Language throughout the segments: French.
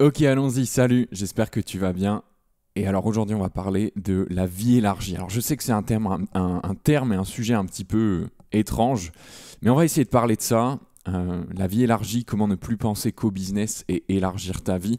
Ok, allons-y, salut, j'espère que tu vas bien. Et alors aujourd'hui, on va parler de la vie élargie. Alors je sais que c'est un terme, un, terme et un sujet un petit peu euh, étrange, mais on va essayer de parler de ça. Euh, la vie élargie, comment ne plus penser qu'au business et élargir ta vie.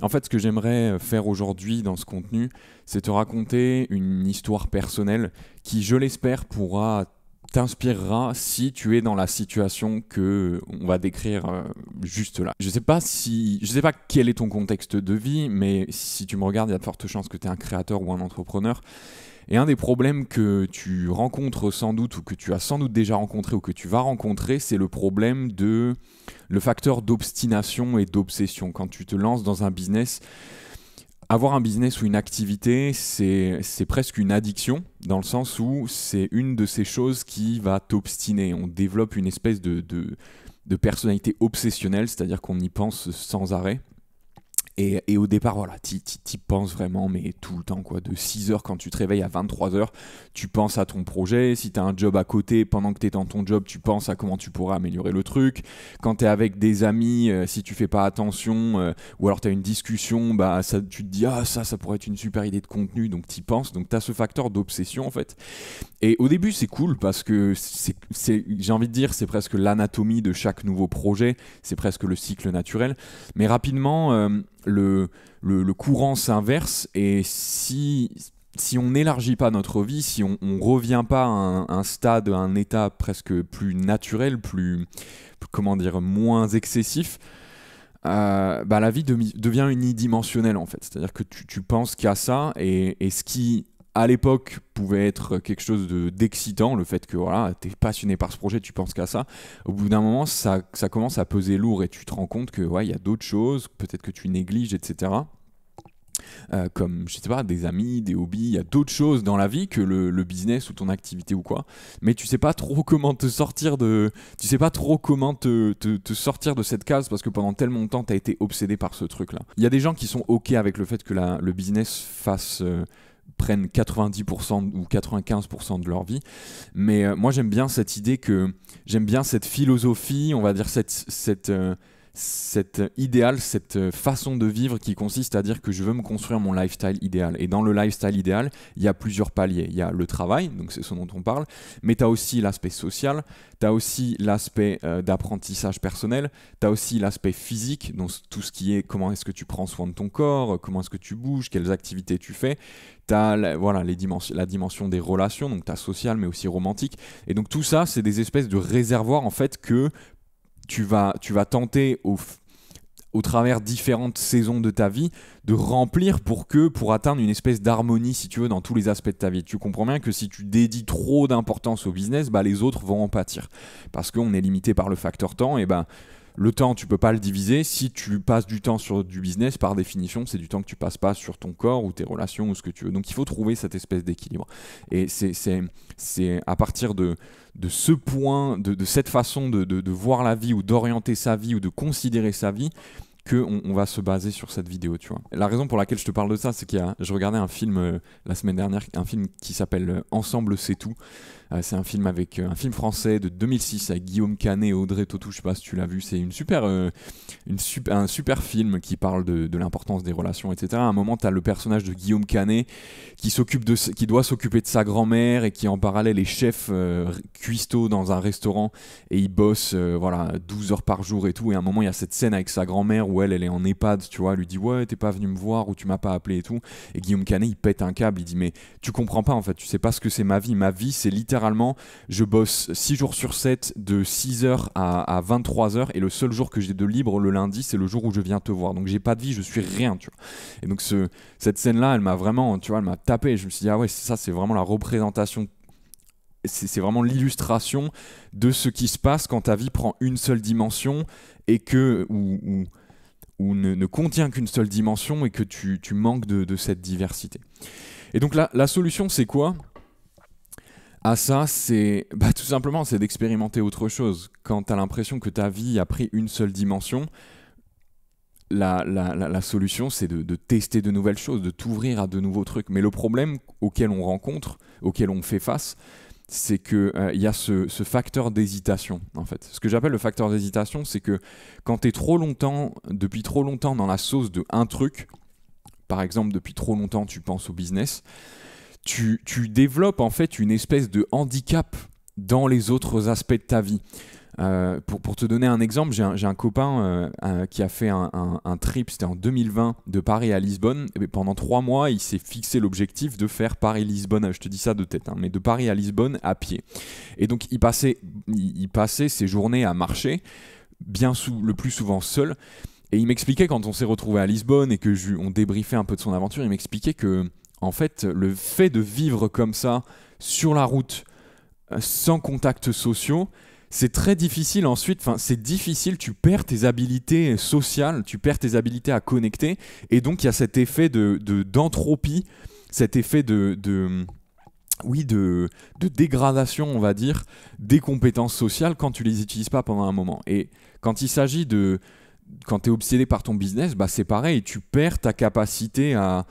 En fait, ce que j'aimerais euh, faire aujourd'hui dans ce contenu, c'est te raconter une histoire personnelle qui, je l'espère, pourra t'inspirera si tu es dans la situation que on va décrire euh, juste là. Je sais pas si je sais pas quel est ton contexte de vie mais si tu me regardes, il y a de fortes chances que tu es un créateur ou un entrepreneur. Et un des problèmes que tu rencontres sans doute, ou que tu as sans doute déjà rencontré, ou que tu vas rencontrer, c'est le problème de le facteur d'obstination et d'obsession. Quand tu te lances dans un business, avoir un business ou une activité, c'est presque une addiction, dans le sens où c'est une de ces choses qui va t'obstiner. On développe une espèce de, de, de personnalité obsessionnelle, c'est-à-dire qu'on y pense sans arrêt. Et, au départ, voilà, tu penses vraiment, mais tout le temps, quoi. De 6 heures quand tu te réveilles à 23 heures tu penses à ton projet. Si tu as un job à côté, pendant que tu es dans ton job, tu penses à comment tu pourrais améliorer le truc. Quand tu es avec des amis, euh, si tu fais pas attention, euh, ou alors tu as une discussion, bah, ça, tu te dis, ah, ça, ça pourrait être une super idée de contenu. Donc, tu penses. Donc, tu as ce facteur d'obsession, en fait. Et au début, c'est cool parce que c'est, j'ai envie de dire, c'est presque l'anatomie de chaque nouveau projet. C'est presque le cycle naturel. Mais rapidement, euh, le, le, courant s'inverse et si, si on n'élargit pas notre vie, si on ne revient pas à un, stade, à un état presque plus naturel, plus, comment dire, moins excessif, euh, bah, la vie devient unidimensionnelle en fait. C'est-à-dire que tu, tu penses qu'à ça et, et, ce qui à l'époque pouvait être quelque chose d'excitant, le fait que voilà, tu es passionné par ce projet, tu penses qu'à ça, au bout d'un moment, ça, ça, commence à peser lourd et tu te rends compte que ouais, il y a d'autres choses, peut-être que tu négliges, etc. Euh, comme je sais pas des amis, des hobbies, il y a d'autres choses dans la vie que le, business ou ton activité ou quoi, mais tu sais pas trop comment te sortir de, tu sais pas trop comment te, te, sortir de cette case parce que pendant tellement de temps as été obsédé par ce truc là. Il y a des gens qui sont ok avec le fait que le business fasse euh, prennent 90% ou 95% de leur vie. Mais euh, moi, j'aime bien cette idée que j'aime bien cette philosophie, on va dire cette, euh, cet euh, idéal, cette euh, façon de vivre qui consiste à dire que je veux me construire mon lifestyle idéal. Et dans le lifestyle idéal, il y a plusieurs paliers. Il y a le travail, donc c'est ce dont on parle, mais tu as aussi l'aspect social, tu as aussi l'aspect euh, d'apprentissage personnel, tu as aussi l'aspect physique, donc tout ce qui est comment est-ce que tu prends soin de ton corps, comment est-ce que tu bouges, quelles activités tu fais. Tu as voilà, les la dimension des relations, donc tu as social mais aussi romantique. Et donc tout ça, c'est des espèces de réservoirs en fait que tu vas, tu vas tenter au, travers différentes saisons de ta vie de remplir pour que pour atteindre une espèce d'harmonie si tu veux dans tous les aspects de ta vie tu comprends bien que si tu dédies trop d'importance au business bah les autres vont en pâtir parce qu'on est limité par le facteur temps et ben le temps, tu peux pas le diviser. Si tu passes du temps sur du business, par définition, c'est du temps que tu passes pas sur ton corps ou tes relations ou ce que tu veux. Donc il faut trouver cette espèce d'équilibre. Et c'est à partir de, de ce point, de, cette façon de, voir la vie ou d'orienter sa vie ou de considérer sa vie qu'on on va se baser sur cette vidéo, tu vois. La raison pour laquelle je te parle de ça, c'est qu'il je regardais un film euh, la semaine dernière, un film qui s'appelle euh, Ensemble c'est tout, euh, c'est un film avec euh, un film français de 2006 avec Guillaume Canet et Audrey Tautou. Je sais pas si tu l'as vu. C'est une super, euh, une super, un super film qui parle de, l'importance des relations, etc. À un moment, tu as le personnage de Guillaume Canet qui s'occupe de, qui doit s'occuper de sa grand-mère et qui en parallèle est chef cuistot dans un restaurant et il bosse voilà 12 heures par jour et tout. Et à un moment, il y a cette scène avec sa grand-mère où elle, elle est en EHPAD, tu vois, elle lui dit ouais, t'es pas venu me voir ou tu m'as pas appelé et tout. Et Guillaume Canet, il pète un câble, il dit mais tu comprends pas en fait, tu sais pas ce que c'est ma vie. Ma vie, c'est littéralement littéralement, je bosse 6 jours sur 7 de 6h à, 23h et le seul jour que j'ai de libre le lundi, c'est le jour où je viens te voir. Donc j'ai pas de vie, je suis rien, tu Et donc ce, cette scène-là, elle m'a vraiment, tu vois, elle m'a tapé. je me suis dit, ah ouais, ça, c'est vraiment la représentation c'est vraiment l'illustration de ce qui se passe quand ta vie prend une seule dimension et que ou, ne, contient qu'une seule dimension et que tu, manques de, cette diversité. Et donc la solution c'est quoi à ça, c'est bah, tout simplement c'est d'expérimenter autre chose. Quand tu as l'impression que ta vie a pris une seule dimension, la, solution c'est de, tester de nouvelles choses, de t'ouvrir à de nouveaux trucs. Mais le problème auquel on rencontre, auquel on fait face, c'est qu'il euh, il y a ce, facteur d'hésitation en fait. Ce que j'appelle le facteur d'hésitation, c'est que quand tu es trop longtemps, depuis trop longtemps dans la sauce de un truc, par exemple depuis trop longtemps tu penses au business, tu, développes en fait une espèce de handicap dans les autres aspects de ta vie. Euh, pour, te donner un exemple, j'ai un, copain euh, qui a fait un, trip, c'était en 2020, de Paris à Lisbonne. Et ben, pendant trois mois, il s'est fixé l'objectif de faire Paris-Lisbonne. Je te dis ça de tête, hein, mais de Paris à Lisbonne à pied. Et donc, il passait, il, passait ses journées à marcher, bien le plus souvent seul. Et il m'expliquait quand on s'est retrouvé à Lisbonne et que on débriefait un peu de son aventure, il m'expliquait que en fait, le fait de vivre comme ça, sur la route, euh, sans contacts sociaux, c'est très difficile ensuite, enfin c'est difficile, tu perds tes habilités sociales, tu perds tes habilités à connecter, et donc il y a cet effet de d'entropie, cet effet de, oui, de, dégradation, on va dire, des compétences sociales quand tu les utilises pas pendant un moment. Et quand il s'agit de... Quand tu es obsédé par ton business, bah c'est pareil, tu perds ta capacité à,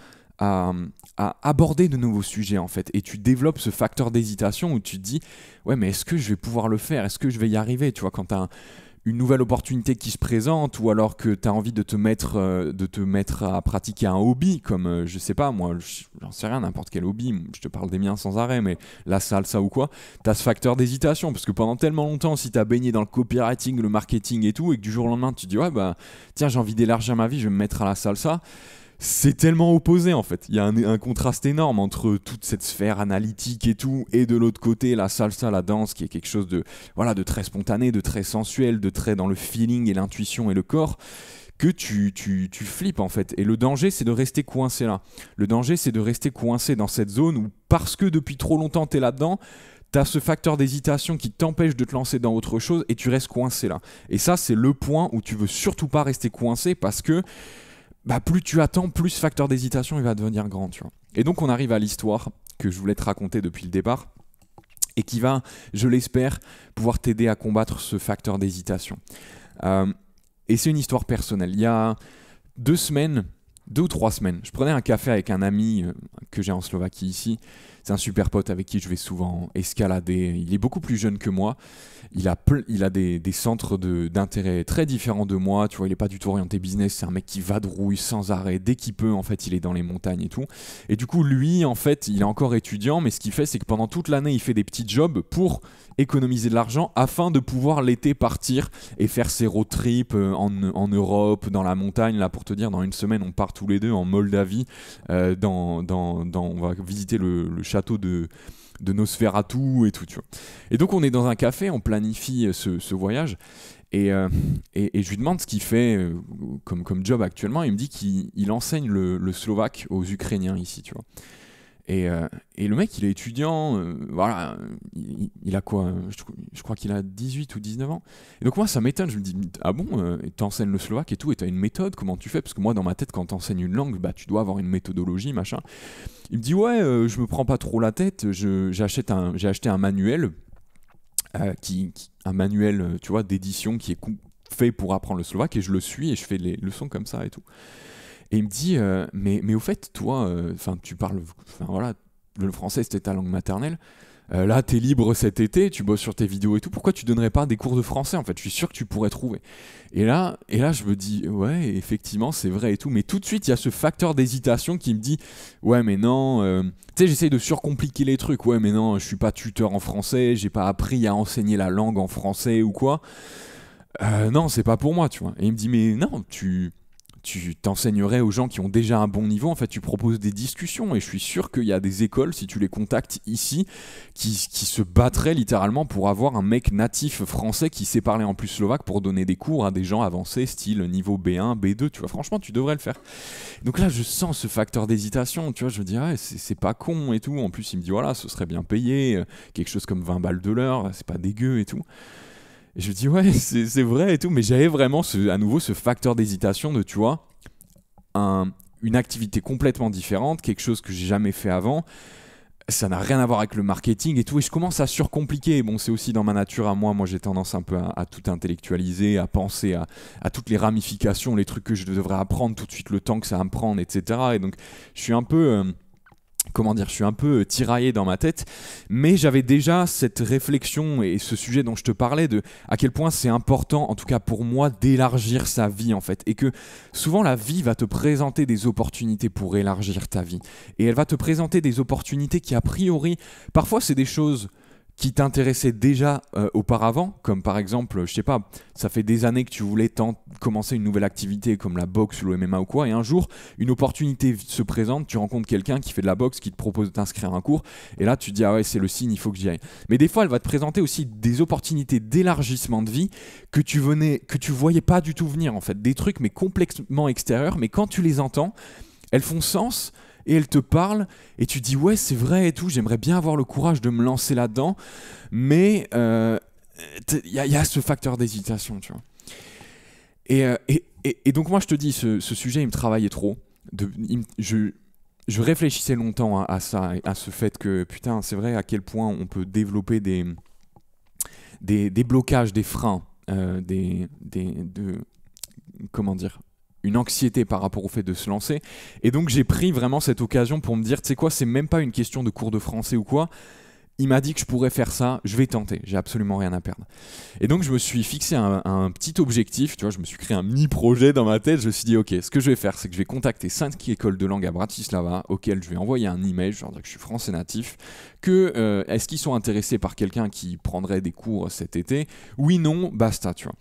à aborder de nouveaux sujets en fait et tu développes ce facteur d'hésitation où tu te dis ouais mais est-ce que je vais pouvoir le faire est-ce que je vais y arriver tu vois quand tu une nouvelle opportunité qui se présente ou alors que tu as envie de te mettre euh, de te mettre à pratiquer un hobby comme euh, je sais pas moi j'en sais rien n'importe quel hobby je te parle des miens sans arrêt mais la salsa ou quoi tu as ce facteur d'hésitation parce que pendant tellement longtemps si tu as baigné dans le copywriting le marketing et tout et que du jour au lendemain tu te dis ouais bah tiens j'ai envie d'élargir ma vie je vais me mettre à la salsa c'est tellement opposé en fait. Il y a un, contraste énorme entre toute cette sphère analytique et tout, et de l'autre côté la salsa, la danse, qui est quelque chose de voilà de très spontané, de très sensuel, de très dans le feeling et l'intuition et le corps que tu, tu, tu, flippes en fait. Et le danger, c'est de rester coincé là. Le danger, c'est de rester coincé dans cette zone où, parce que depuis trop longtemps, tu es là-dedans, tu as ce facteur d'hésitation qui t'empêche de te lancer dans autre chose et tu restes coincé là. Et ça, c'est le point où tu veux surtout pas rester coincé parce que bah, plus tu attends, plus ce facteur d'hésitation il va devenir grand. Et donc on arrive à l'histoire que je voulais te raconter depuis le départ et qui va, je l'espère, pouvoir t'aider à combattre ce facteur d'hésitation. Euh, et c'est une histoire personnelle. Il y a deux semaines, deux ou trois semaines, je prenais un café avec un ami euh, que j'ai en Slovaquie ici c'est un super pote avec qui je vais souvent escalader. Il est beaucoup plus jeune que moi. Il a, il a des, centres d'intérêt très différents de moi. Tu vois, il n'est pas du tout orienté business. C'est un mec qui vadrouille sans arrêt. Dès qu'il peut, en fait, il est dans les montagnes et tout. Et du coup, lui, en fait, il est encore étudiant. Mais ce qu'il fait, c'est que pendant toute l'année, il fait des petits jobs pour économiser de l'argent afin de pouvoir l'été partir et faire ses road trips euh, en, Europe, dans la montagne. Là, pour te dire, dans une semaine, on part tous les deux en Moldavie. Euh, dans, dans, on va visiter le, château château de, de Nosferatu et tout, tu vois. Et donc on est dans un café, on planifie euh, ce, voyage, euh, et, et, je lui demande ce qu'il fait euh, comme, comme job actuellement, il me dit qu'il enseigne le, le slovaque aux Ukrainiens ici, tu vois. Et, euh, et, le mec, il est étudiant, euh, voilà, il, a quoi Je, crois qu'il a 18 ou 19 ans. donc moi, ça m'étonne, je me dis, ah bon, euh, t'enseignes le slovaque et tout, et t'as une méthode, comment tu fais Parce que moi, dans ma tête, quand t'enseignes une langue, bah, tu dois avoir une méthodologie, machin. Il me dit, ouais, je me prends pas trop la tête, j'achète j'ai acheté un manuel, qui, un manuel, tu vois, d'édition qui est fait pour apprendre le slovaque, et je le suis, et je fais les leçons comme ça et tout. Et il me dit, euh, mais, mais au fait, toi, euh, tu parles, enfin voilà, le français c'était ta langue maternelle. Là, euh, là, t'es libre cet été, tu bosses sur tes vidéos et tout. Pourquoi tu donnerais pas des cours de français En fait, je suis sûr que tu pourrais trouver. Et là, et là, je me dis, ouais, effectivement, c'est vrai et tout. Mais tout de suite, il y a ce facteur d'hésitation qui me dit, ouais, mais non. Tu sais, j'essaye de surcompliquer les trucs. Ouais, mais non, je suis pas tuteur en français, j'ai pas appris à enseigner la langue en français ou quoi. non, c'est pas pour moi, tu vois. Et il me dit, mais non, tu tu t'enseignerais aux gens qui ont déjà un bon niveau. En fait, tu proposes des discussions et je suis sûr qu'il y a des écoles, si tu les contactes ici, qui, se battraient littéralement pour avoir un mec natif français qui sait parler en plus slovaque pour donner des cours à des gens avancés, style niveau B1, B2. Tu vois, franchement, tu devrais le faire. Donc là, je sens ce facteur d'hésitation. Tu vois, je me dis, c'est pas con et tout. En plus, il me dit, voilà, ce serait bien payé, euh, quelque chose comme 20 balles de l'heure, c'est pas dégueu et tout je dis, ouais, c'est vrai et tout, mais j'avais vraiment à nouveau ce facteur d'hésitation de, tu vois, une activité complètement différente, quelque chose que j'ai jamais fait avant. Ça n'a rien à voir avec le marketing et tout. Et je commence à surcompliquer. Bon, c'est aussi dans ma nature à moi. Moi, j'ai tendance un peu à, tout intellectualiser, à penser à, toutes les ramifications, les trucs que je devrais apprendre tout de suite, le temps que ça va me prendre, etc. Et donc, je suis un peu. Euh, comment dire, je suis un peu euh, tiraillé dans ma tête, mais j'avais déjà cette réflexion et ce sujet dont je te parlais de à quel point c'est important, en tout cas pour moi, d'élargir sa vie en fait, et que souvent la vie va te présenter des opportunités pour élargir ta vie, et elle va te présenter des opportunités qui a priori, parfois c'est des choses qui t'intéressait déjà euh, auparavant, comme par exemple, je sais pas, ça fait des années que tu voulais commencer une nouvelle activité comme la boxe ou le ou quoi, et un jour, une opportunité se présente, tu rencontres quelqu'un qui fait de la boxe, qui te propose de t'inscrire à un cours, et là tu te dis, ah ouais, c'est le signe, il faut que j'y aille. Mais des fois, elle va te présenter aussi des opportunités d'élargissement de vie que tu venais, que tu voyais pas du tout venir, en fait, des trucs, mais complètement extérieurs, mais quand tu les entends, elles font sens et elle te parle et tu dis ouais c'est vrai et tout, j'aimerais bien avoir le courage de me lancer là-dedans, mais il euh, y, a ce facteur d'hésitation, tu vois. Et, euh, donc moi je te dis, ce, sujet il me travaillait trop. je, réfléchissais longtemps à, ça, à ce fait que, putain, c'est vrai à quel point on peut développer des, des, blocages, des freins, euh, des, des, comment dire, une anxiété par rapport au fait de se lancer. Et donc j'ai pris vraiment cette occasion pour me dire, tu sais quoi, c'est même pas une question de cours de français ou quoi. Il m'a dit que je pourrais faire ça, je vais tenter, j'ai absolument rien à perdre. Et donc je me suis fixé un, petit objectif, tu vois, je me suis créé un mini-projet dans ma tête, je me suis dit, ok, ce que je vais faire, c'est que je vais contacter 5 écoles de langue à Bratislava, auxquelles je vais envoyer un email, je que je suis français natif, euh, est-ce qu'ils sont intéressés par quelqu'un qui prendrait des cours cet été Oui, non, basta, tu vois.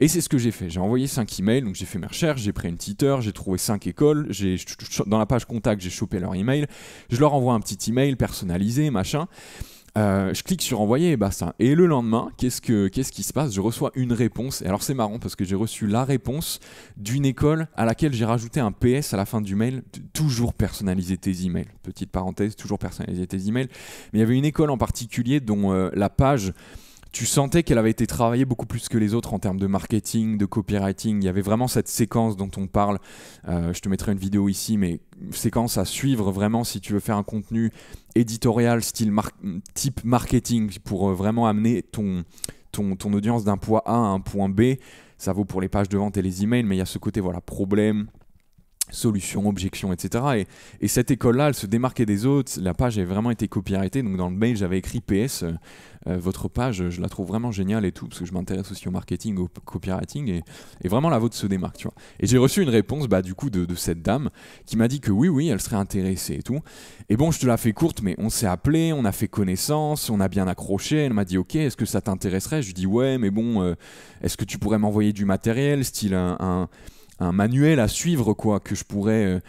Et c'est ce que j'ai fait. J'ai envoyé 5 emails, donc j'ai fait mes recherches, j'ai pris une petite heure, j'ai trouvé 5 écoles, j'ai, dans la page contact, j'ai chopé leur email, je leur envoie un petit email personnalisé, machin. Euh, je clique sur envoyer et basta. Et le lendemain, qu'est-ce, qu'est-ce qui se passe Je reçois une réponse. Et alors c'est marrant parce que j'ai reçu la réponse d'une école à laquelle j'ai rajouté un PS à la fin du mail. Toujours personnaliser tes emails. Petite parenthèse, toujours personnaliser tes emails. Mais il y avait une école en particulier dont euh, la page tu sentais qu'elle avait été travaillée beaucoup plus que les autres en termes de marketing, de copywriting. Il y avait vraiment cette séquence dont on parle. Euh, je te mettrai une vidéo ici, mais séquence à suivre vraiment si tu veux faire un contenu éditorial style type marketing pour euh, vraiment amener ton, ton, audience d'un point A à un point B. Ça vaut pour les pages de vente et les emails, mais il y a ce côté voilà problème, solutions, objections, etc. Et, cette école-là, elle se démarquait des autres. La page avait vraiment été copyrightée. Donc dans le mail, j'avais écrit PS, euh, euh, votre page, je la trouve vraiment géniale et tout, parce que je m'intéresse aussi au marketing, au copywriting, et, vraiment la vôtre se démarque, tu vois. Et j'ai reçu une réponse, bah, du coup, de, cette dame, qui m'a dit que oui, oui, elle serait intéressée et tout. Et bon, je te la fais courte, mais on s'est appelé, on a fait connaissance, on a bien accroché. Elle m'a dit, ok, est-ce que ça t'intéresserait Je lui dis, ouais, mais bon, euh, est-ce que tu pourrais m'envoyer du matériel, style un un manuel à suivre, quoi, que je pourrais. Euh,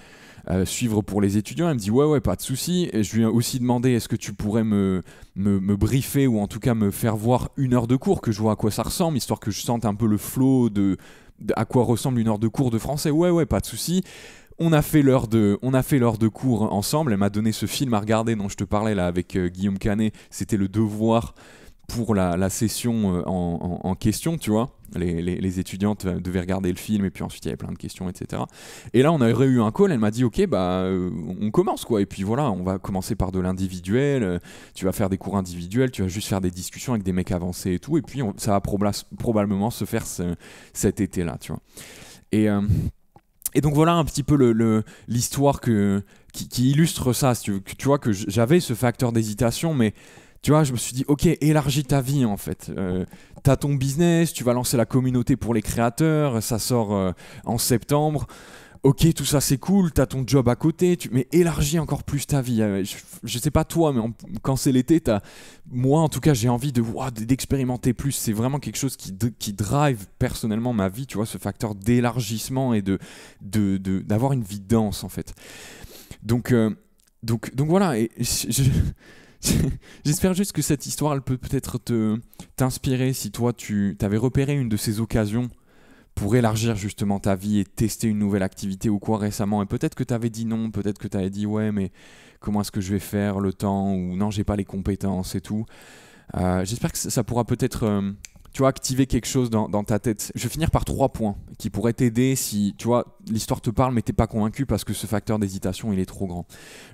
euh, suivre pour les étudiants. Elle me dit ouais ouais pas de souci. Et je lui ai aussi demandé est-ce que tu pourrais me, me, briefer ou en tout cas me faire voir une heure de cours que je vois à quoi ça ressemble histoire que je sente un peu le flow de, à quoi ressemble une heure de cours de français. Ouais ouais pas de souci. On a fait l'heure de, on a fait l'heure de cours ensemble. Elle m'a donné ce film à regarder dont je te parlais là avec euh, Guillaume Canet. C'était le devoir pour la, session euh, en, question, tu vois. Les, étudiantes euh, devaient regarder le film et puis ensuite il y avait plein de questions, etc. Et là, on aurait eu un call, elle m'a dit Ok, bah, euh, on commence quoi. Et puis voilà, on va commencer par de l'individuel, tu vas faire des cours individuels, tu vas juste faire des discussions avec des mecs avancés et tout. Et puis ça va probablement se faire cet été-là, tu vois. Et. et donc voilà un petit peu l'histoire le, qui, illustre ça, tu, tu vois que j'avais ce facteur d'hésitation, mais tu vois, je me suis dit, ok, élargis ta vie en fait. Euh, tu as ton business, tu vas lancer la communauté pour les créateurs, ça sort euh, en septembre. Ok, tout ça c'est cool, tu as ton job à côté, tu... mais élargis encore plus ta vie. Euh, je, ne sais pas toi, mais quand c'est l'été, moi en tout cas, j'ai envie de d'expérimenter plus. C'est vraiment quelque chose qui, qui drive personnellement ma vie, tu vois, ce facteur d'élargissement et de, de, d'avoir une vie dense en fait. Donc, donc, donc voilà, et J'espère juste que cette histoire, peut peut-être te t'inspirer si toi, tu avais repéré une de ces occasions pour élargir justement ta vie et tester une nouvelle activité ou quoi récemment. Et peut-être que tu avais dit non, peut-être que tu avais dit ouais, mais comment est-ce que je vais faire le temps ou non, j'ai pas les compétences et tout. Euh, j'espère que ça pourra peut-être euh, tu vois, activer quelque chose dans, ta tête. Je vais finir par trois points qui pourraient t'aider si, tu vois, l'histoire te parle mais t'es pas convaincu parce que ce facteur d'hésitation, il est trop grand.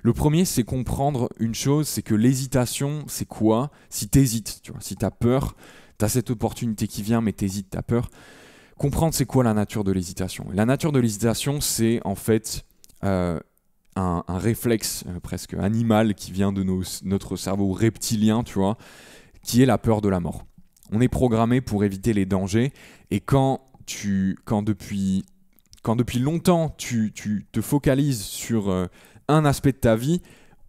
Le premier, c'est comprendre une chose, c'est que l'hésitation, c'est quoi Si t'hésites, tu vois, si t'as peur, t'as cette opportunité qui vient mais t'hésites, t'as peur. Comprendre c'est quoi la nature de l'hésitation. La nature de l'hésitation, c'est en fait... Euh, un, réflexe euh, presque animal qui vient de notre cerveau reptilien, tu vois, qui est la peur de la mort. On est programmé pour éviter les dangers et quand tu quand depuis quand depuis longtemps tu, te focalises sur euh, un aspect de ta vie,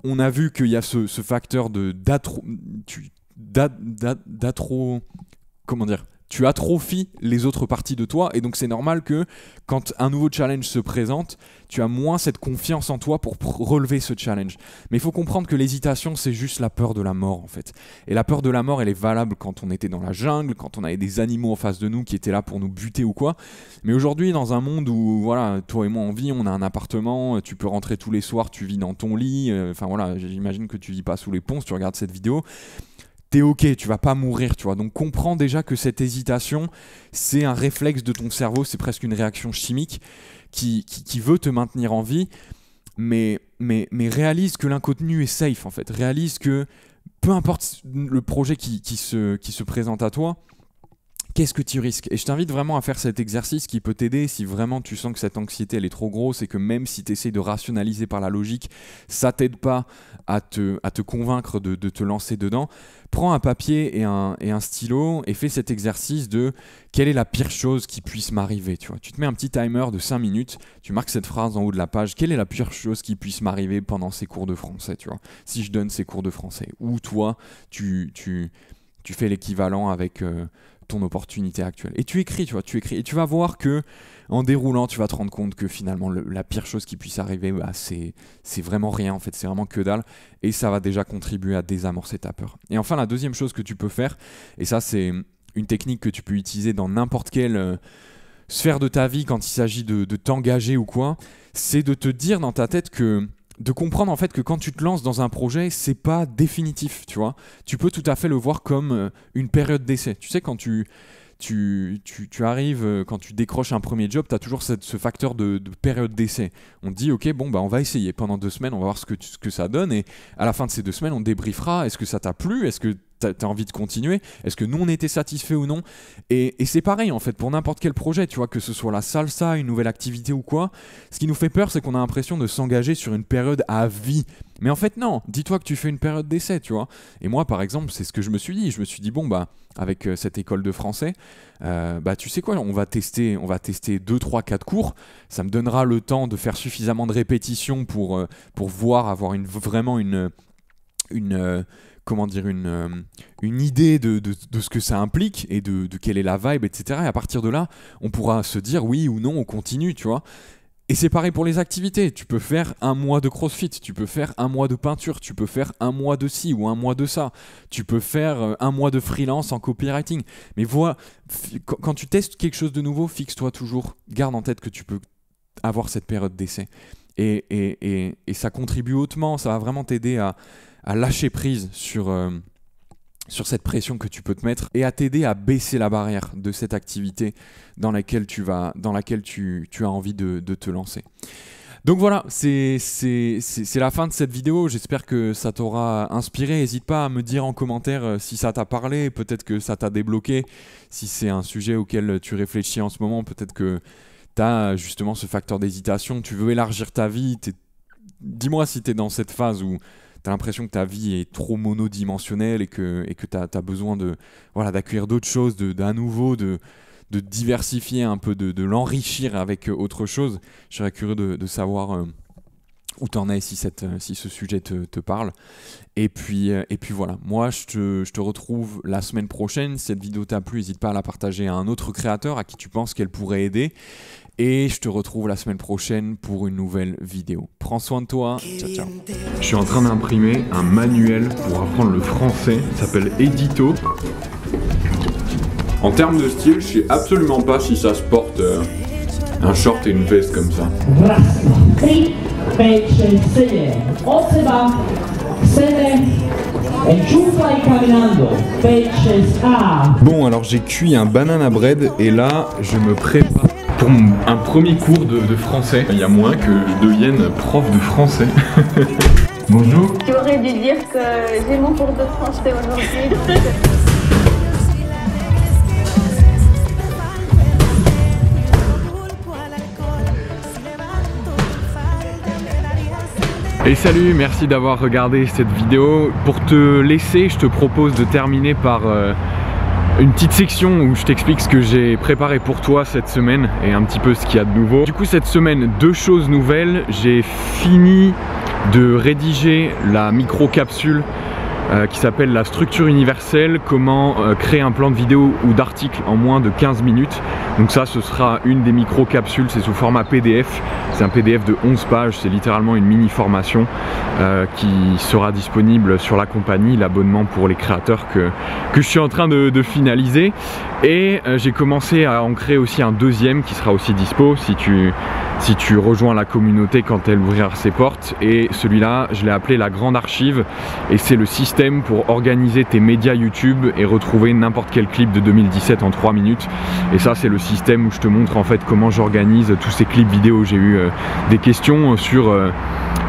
on a vu qu'il y a ce, facteur de d'atro, d'atro, comment dire tu atrophies les autres parties de toi et donc c'est normal que quand un nouveau challenge se présente, tu as moins cette confiance en toi pour relever ce challenge. Mais il faut comprendre que l'hésitation, c'est juste la peur de la mort en fait. Et la peur de la mort, elle est valable quand on était dans la jungle, quand on avait des animaux en face de nous qui étaient là pour nous buter ou quoi. Mais aujourd'hui, dans un monde où voilà, toi et moi on vit, on a un appartement, euh, tu peux rentrer tous les soirs, tu vis dans ton lit, euh, enfin voilà, j'imagine que tu vis pas sous les ponts si tu regardes cette vidéo t'es ok, tu vas pas mourir, tu vois. Donc comprends déjà que cette hésitation, c'est un réflexe de ton cerveau, c'est presque une réaction chimique qui, veut te maintenir en vie, mais, mais, mais réalise que l'inconnu est safe en fait. Réalise que peu importe le projet qui, qui se présente à toi, qu'est-ce que tu risques Et je t'invite vraiment à faire cet exercice qui peut t'aider si vraiment tu sens que cette anxiété elle est trop grosse et que même si tu essayes de rationaliser par la logique, ça t'aide pas à te, à te convaincre de, te lancer dedans. Prends un papier et un, et un stylo et fais cet exercice de quelle est la pire chose qui puisse m'arriver. Tu, tu te mets un petit timer de 5 minutes, tu marques cette phrase en haut de la page, quelle est la pire chose qui puisse m'arriver pendant ces cours de français, tu vois, si je donne ces cours de français. Ou toi, tu, tu, tu fais l'équivalent avec... Euh, ton opportunité actuelle. Et tu écris, tu vois, tu écris. Et tu vas voir que, en déroulant, tu vas te rendre compte que finalement, la pire chose qui puisse arriver, bah, c'est vraiment rien, en fait. C'est vraiment que dalle. Et ça va déjà contribuer à désamorcer ta peur. Et enfin, la deuxième chose que tu peux faire, et ça, c'est une technique que tu peux utiliser dans n'importe quelle euh, sphère de ta vie quand il s'agit de t'engager ou quoi, c'est de te dire dans ta tête que de comprendre en fait que quand tu te lances dans un projet, c'est pas définitif, tu vois. Tu peux tout à fait le voir comme euh, une période d'essai. Tu sais, quand tu, tu, arrives, euh, quand tu décroches un premier job, tu as toujours ce facteur de, période d'essai. On dit, ok, bon, bah, on va essayer pendant deux semaines, on va voir ce que, ce que ça donne, et à la fin de ces deux semaines, on débriefera, est-ce que ça t'a plu, est-ce que t'as envie de continuer Est-ce que nous on était satisfait ou non Et, c'est pareil en fait pour n'importe quel projet, tu vois, que ce soit la salsa, une nouvelle activité ou quoi. Ce qui nous fait peur, c'est qu'on a l'impression de s'engager sur une période à vie. Mais en fait non, dis-toi que tu fais une période d'essai, tu vois. Et moi par exemple, c'est ce que je me suis dit. Je me suis dit bon bah avec euh, cette école de français, euh, bah tu sais quoi, on va tester, on va tester 2, 3, 4 cours. Ça me donnera le temps de faire suffisamment de répétitions pour, euh, pour voir avoir une, vraiment une, une comment dire, une, euh, une idée de, ce que ça implique et de, quelle est la vibe, etc. Et à partir de là, on pourra se dire oui ou non, on continue, tu vois. Et c'est pareil pour les activités. Tu peux faire un mois de crossfit, tu peux faire un mois de peinture, tu peux faire un mois de ci ou un mois de ça, tu peux faire euh, un mois de freelance en copywriting. Mais vois, quand tu testes quelque chose de nouveau, fixe-toi toujours, garde en tête que tu peux avoir cette période d'essai. Et, et ça contribue hautement, ça va vraiment t'aider à, à lâcher prise sur, euh, sur cette pression que tu peux te mettre et à t'aider à baisser la barrière de cette activité dans laquelle tu, vas, dans laquelle tu, as envie de, de te lancer. Donc voilà, c'est la fin de cette vidéo. J'espère que ça t'aura inspiré. N'hésite pas à me dire en commentaire euh, si ça t'a parlé, peut-être que ça t'a débloqué, si c'est un sujet auquel tu réfléchis en ce moment, peut-être que tu as justement ce facteur d'hésitation, tu veux élargir ta vie. Dis-moi si tu es dans cette phase où T'as l'impression que ta vie est trop monodimensionnelle et que tu et que as, besoin de voilà d'accueillir d'autres choses, d'un nouveau, de, de diversifier un peu, de, l'enrichir avec euh, autre chose. Je serais curieux de, savoir euh, où t'en es si, cette, euh, si ce sujet te, parle. Et puis, et puis voilà, moi je je te retrouve la semaine prochaine. Si cette vidéo t'a plu, n'hésite pas à la partager à un autre créateur à qui tu penses qu'elle pourrait aider. Et je te retrouve la semaine prochaine pour une nouvelle vidéo. Prends soin de toi. Ciao, ciao. Je suis en train d'imprimer un manuel pour apprendre le français. il s'appelle Edito. En termes de style, je sais absolument pas si ça se porte euh, un short et une veste comme ça. Bon, alors j'ai cuit un banana bread et là, je me prépare pour un premier cours de, français. Il y a moins que je devienne prof de français. Bonjour. Tu aurais dû dire que j'ai mon cours de français aujourd'hui. Et salut, merci d'avoir regardé cette vidéo. Pour te laisser, je te propose de terminer par euh, une petite section où je t'explique ce que j'ai préparé pour toi cette semaine et un petit peu ce qu'il y a de nouveau. Du coup cette semaine, deux choses nouvelles. J'ai fini de rédiger la micro-capsule euh, qui s'appelle la structure universelle, comment euh, créer un plan de vidéo ou d'article en moins de 15 minutes. Donc ça, ce sera une des micro-capsules, c'est sous format PDF. C'est un PDF de 11 pages, c'est littéralement une mini-formation euh, qui sera disponible sur la compagnie, l'abonnement pour les créateurs que, que je suis en train de, de finaliser. Et j'ai commencé à en créer aussi un deuxième qui sera aussi dispo si tu si tu rejoins la communauté quand elle ouvrira ses portes. Et celui-là, je l'ai appelé la grande archive et c'est le système pour organiser tes médias YouTube et retrouver n'importe quel clip de 2017 en 3 minutes. Et ça, c'est le système où je te montre en fait comment j'organise tous ces clips vidéo. J'ai eu euh, des questions sur... Euh,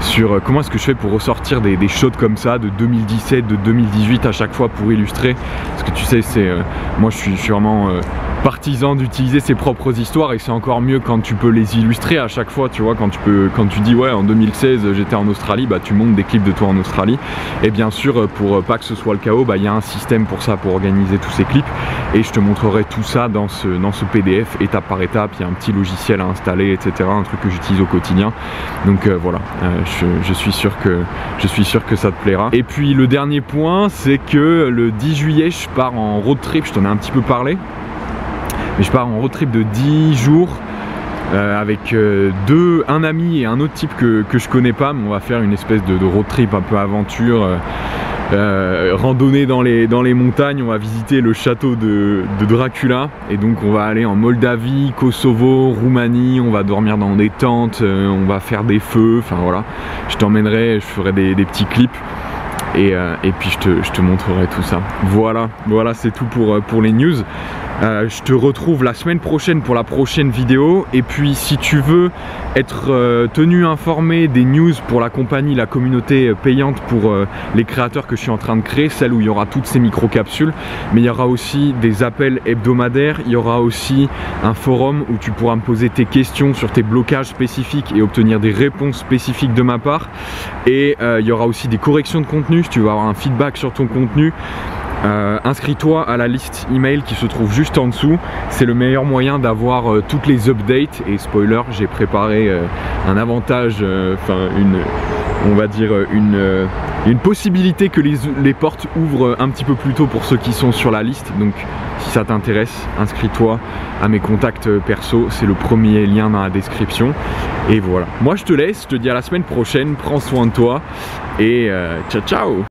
sur euh, comment est-ce que je fais pour ressortir des, des, shots comme ça de 2017, de 2018 à chaque fois pour illustrer. Parce que tu sais, c'est euh, moi je suis, sûrement euh, partisan d'utiliser ses propres histoires et c'est encore mieux quand tu peux les illustrer à chaque fois, tu vois, quand tu peux, quand tu dis ouais en 2016 j'étais en Australie, bah tu montes des clips de toi en Australie. Et bien sûr pour pas que ce soit le chaos, bah il y a un système pour ça, pour organiser tous ces clips. Et je te montrerai tout ça dans ce, dans ce PDF étape par étape. Il y a un petit logiciel à installer, etc. Un truc que j'utilise au quotidien. Donc voilà, je, suis sûr que, je suis sûr que ça te plaira. Et puis le dernier point, c'est que le 10 juillet, je pars en road trip, je t'en ai un petit peu parlé, mais je pars en road trip de 10 jours. Euh, avec euh, deux, un ami et un autre type que, que je connais pas, mais on va faire une espèce de, road trip un peu aventure. Euh, euh, randonnée dans les, dans les montagnes, on va visiter le château de, Dracula et donc on va aller en Moldavie, Kosovo, Roumanie, on va dormir dans des tentes, euh, on va faire des feux, enfin voilà, je t'emmènerai, je ferai des, petits clips. Euh, et, puis je te, je te, montrerai tout ça. Voilà, voilà c'est tout pour, pour les news. Euh, je te retrouve la semaine prochaine pour la prochaine vidéo. Et puis si tu veux être euh, tenu informé des news pour la compagnie, la communauté payante pour euh, les créateurs que je suis en train de créer, celle où il y aura toutes ces micro-capsules, mais il y aura aussi des appels hebdomadaires, il y aura aussi un forum où tu pourras me poser tes questions sur tes blocages spécifiques et obtenir des réponses spécifiques de ma part. Et il y aura aussi des corrections de contenu, si tu vas avoir un feedback sur ton contenu. Euh, inscris-toi à la liste email qui se trouve juste en dessous. C'est le meilleur moyen d'avoir euh, toutes les updates. Et spoiler, j'ai préparé euh, un avantage, enfin une, on va dire une, une possibilité que les, les, portes ouvrent un petit peu plus tôt pour ceux qui sont sur la liste. Donc si ça t'intéresse, inscris-toi à mes contacts perso. C'est le premier lien dans la description. Et voilà. Moi je te laisse, je te dis à la semaine prochaine. Prends soin de toi et ciao ciao